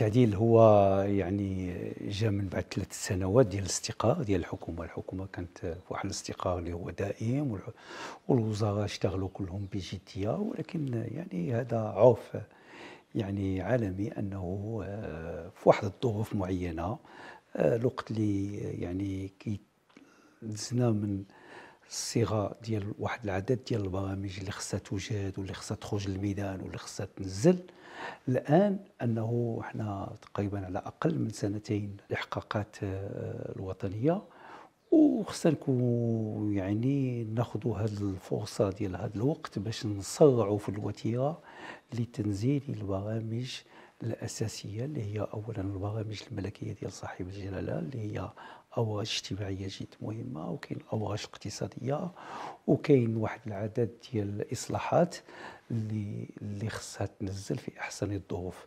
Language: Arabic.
التعديل هو يعني جاء من بعد ثلاث سنوات ديال الاستقاء ديال الحكومه، الحكومه كانت واحد الاستقاء اللي هو دائم والوزراء اشتغلوا كلهم بجديه ولكن يعني هذا عرف يعني عالمي انه في واحد الظروف معينه آه، الوقت اللي يعني كي من الصيغه ديال واحد العدد ديال البرامج اللي خصها توجد واللي خصها تخرج للميدان واللي خصها تنزل الان انه احنا تقريبا على اقل من سنتين الاحقاقات آه، الوطنيه وخصنا نكون يعني ناخذوا هذه الفرصه ديال هذا الوقت باش نسرعوا في الوتيره لتنزيل البرامج الاساسيه اللي هي اولا البرامج الملكيه ديال صاحب الجلاله اللي هي اواج اجتماعيه جد مهمه وكاين اواج اقتصاديه وكاين واحد العدد ديال الاصلاحات اللي اللي خصها تنزل في احسن الظروف